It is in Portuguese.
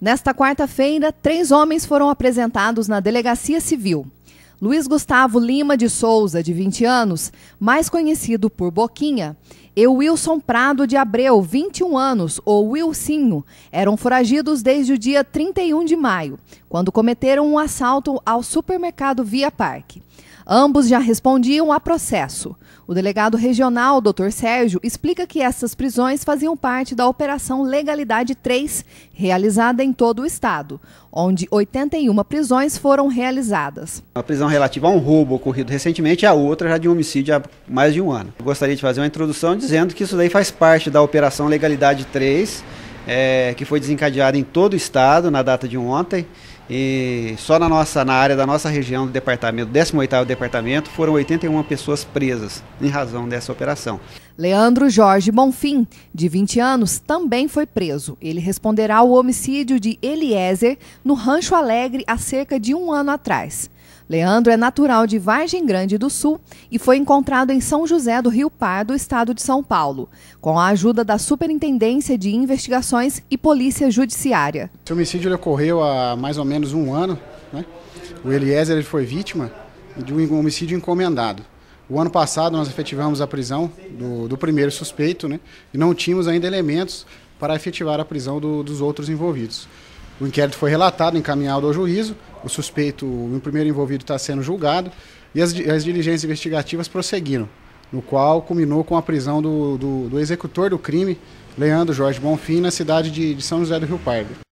Nesta quarta-feira, três homens foram apresentados na Delegacia Civil. Luiz Gustavo Lima de Souza, de 20 anos, mais conhecido por Boquinha, e Wilson Prado de Abreu, 21 anos, ou Wilcinho, eram foragidos desde o dia 31 de maio, quando cometeram um assalto ao supermercado Via Parque. Ambos já respondiam a processo. O delegado regional, Dr. Sérgio, explica que essas prisões faziam parte da Operação Legalidade 3, realizada em todo o estado, onde 81 prisões foram realizadas. A prisão investigação relativa a um roubo ocorrido recentemente e a outra já de um homicídio há mais de um ano. Eu gostaria de fazer uma introdução dizendo que isso daí faz parte da Operação Legalidade 3, é, que foi desencadeada em todo o estado na data de ontem. E só na nossa na área da nossa região do departamento, 18º departamento, foram 81 pessoas presas em razão dessa operação. Leandro Jorge Bonfim, de 20 anos, também foi preso. Ele responderá ao homicídio de Eliezer no Rancho Alegre há cerca de um ano atrás. Leandro é natural de Vargem Grande do Sul e foi encontrado em São José do Rio Pardo, estado de São Paulo, com a ajuda da Superintendência de Investigações e Polícia Judiciária. Esse homicídio ocorreu há mais ou menos um ano. Né? O Eliezer foi vítima de um homicídio encomendado. O ano passado nós efetivamos a prisão do, do primeiro suspeito né? e não tínhamos ainda elementos para efetivar a prisão do, dos outros envolvidos. O inquérito foi relatado, encaminhado ao juízo. O suspeito, o primeiro envolvido, está sendo julgado e as, as, diligências investigativas prosseguiram, no qual culminou com a prisão do, do, do executor do crime, Leandro Jorge Bonfim, na cidade de, de São José do Rio Pardo.